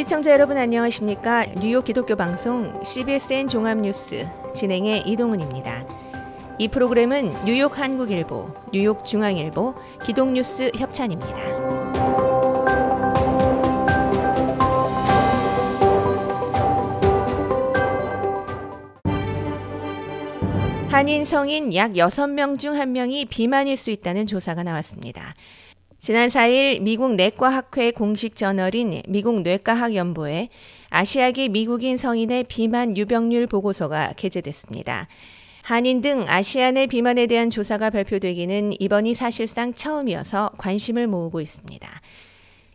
시청자 여러분 안녕하십니까? 뉴욕 기독교 방송 CBSN 종합뉴스 진행의 이동훈입니다. 이 프로그램은 뉴욕 한국일보, 뉴욕 중앙일보, 기독뉴스 협찬입니다. 한인 성인 약 6명 중 1명이 비만일 수 있다는 조사가 나왔습니다. 지난 4일 미국 내과학회 공식 저널인 미국 뇌과학연보에 아시아계 미국인 성인의 비만 유병률 보고서가 게재됐습니다. 한인 등 아시아 내 비만에 대한 조사가 발표되기는 이번이 사실상 처음이어서 관심을 모으고 있습니다.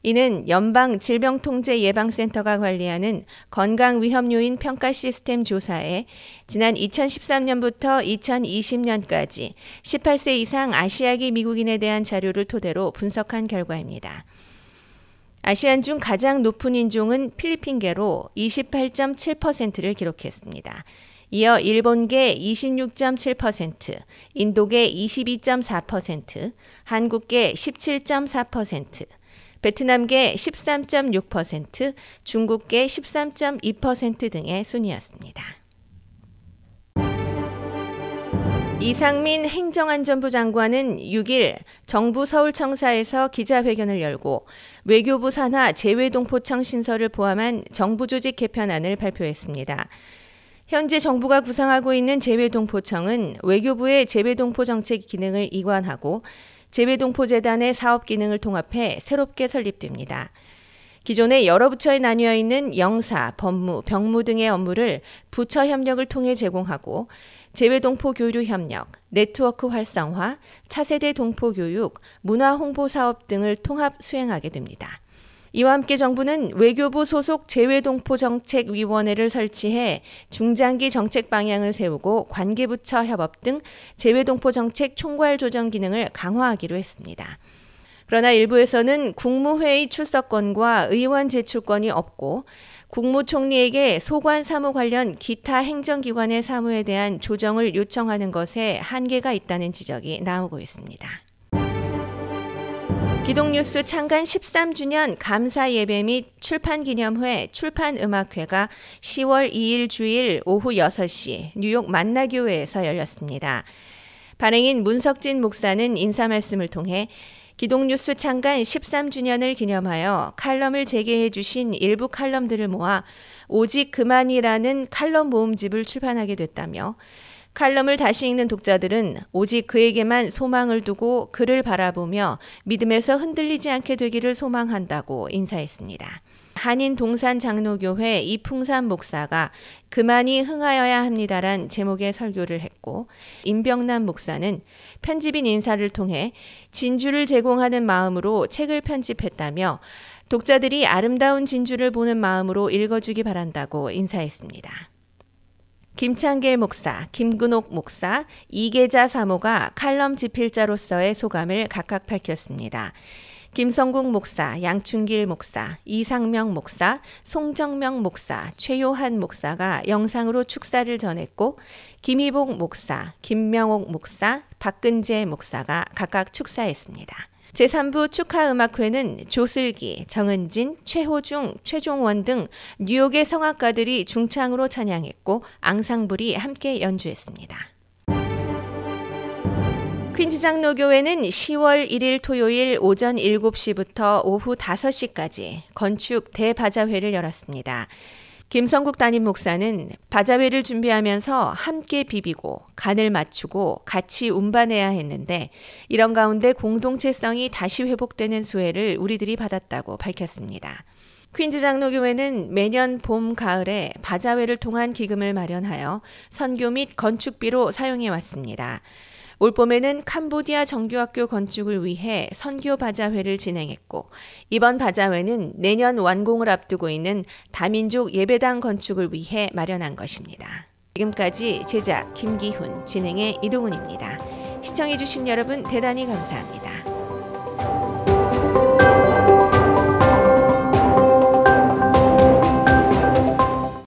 이는 연방 질병통제예방센터가 관리하는 건강 위험 요인 평가 시스템 조사에 지난 2013년부터 2020년까지 18세 이상 아시아계 미국인에 대한 자료를 토대로 분석한 결과입니다. 아시안 중 가장 높은 인종은 필리핀계로 28.7%를 기록했습니다. 이어 일본계 26.7%, 인도계 22.4%, 한국계 17.4%, 베트남계 13.6%, 중국계 13.2% 등의 순이었습니다. 이상민 행정안전부 장관은 6일 정부 서울청사에서 기자회견을 열고 외교부 산하 재외동포청 신설을 포함한 정부 조직 개편안을 발표했습니다. 현재 정부가 구상하고 있는 재외동포청은 외교부의 재외동포 정책 기능을 이관하고 재배동포재단의 사업 기능을 통합해 새롭게 설립됩니다. 기존의 여러 부처에 나뉘어 있는 영사, 법무, 병무 등의 업무를 부처 협력을 통해 제공하고 재외동포 교류 협력, 네트워크 활성화, 차세대 동포 교육, 문화 홍보 사업 등을 통합 수행하게 됩니다. 이와 함께 정부는 외교부 소속 재외동포정책위원회를 설치해 중장기 정책 방향을 세우고 관계부처 협업 등 재외동포정책 총괄 조정 기능을 강화하기로 했습니다. 그러나 일부에서는 국무회의 출석권과 의원 제출권이 없고 국무총리에게 소관 사무 관련 기타 행정기관의 사무에 대한 조정을 요청하는 것에 한계가 있다는 지적이 나오고 있습니다. 기독뉴스 창간 13주년 감사 예배 및 출판 기념회 출판 음악회가 10월 2일 주일 오후 6시 뉴욕 만나교회에서 열렸습니다. 발행인 문석진 목사는 인사 말씀을 통해 기독뉴스 창간 13주년을 기념하여 칼럼을 제게해 주신 일부 칼럼들을 모아 오직 그만이라는 칼럼 모음집을 출판하게 됐다며 칼럼을 다시 읽는 독자들은 오직 그에게만 소망을 두고 그를 바라보며 믿음에서 흔들리지 않게 되기를 소망한다고 인사했습니다. 한인 동산 장로교회 이풍산 목사가 그만이 흥하여야 합니다란 제목의 설교를 했고 임병남 목사는 편집인 인사를 통해 진주를 제공하는 마음으로 책을 편집했다며 독자들이 아름다운 진주를 보는 마음으로 읽어주기 바란다고 인사했습니다. 김창길 목사, 김근옥 목사, 이계자 사모가 칼럼 집필자로서의 소감을 각각 밝혔습니다. 김성국 목사, 양춘길 목사, 이상명 목사, 송정명 목사, 최요한 목사가 영상으로 축사를 전했고, 김희복 목사, 김명옥 목사, 박근재 목사가 각각 축사했습니다. 제3부 축하음악회는 조슬기, 정은진, 최호중, 최종원 등 뉴욕의 성악가들이 중창으로 찬양했고 앙상블이 함께 연주했습니다. 퀸즈 장로교회는 10월 1일 토요일 오전 7시부터 오후 5시까지 건축 대바자회를 열었습니다. 김성국 담임 목사는 바자회를 준비하면서 함께 비비고 간을 맞추고 같이 운반해야 했는데 이런 가운데 공동체성이 다시 회복되는 수혜를 우리들이 받았다고 밝혔습니다. 퀸즈 장로교회는 매년 봄, 가을에 바자회를 통한 기금을 마련하여 선교 및 건축비로 사용해 왔습니다. 올봄에는 캄보디아 정규학교 건축을 위해 선교 바자회를 진행했고 이번 바자회는 내년 완공을 앞두고 있는 다민족 예배당 건축을 위해 마련한 것입니다. 지금까지 제작 김기훈, 진행의 이동훈입니다. 시청해주신 여러분 대단히 감사합니다.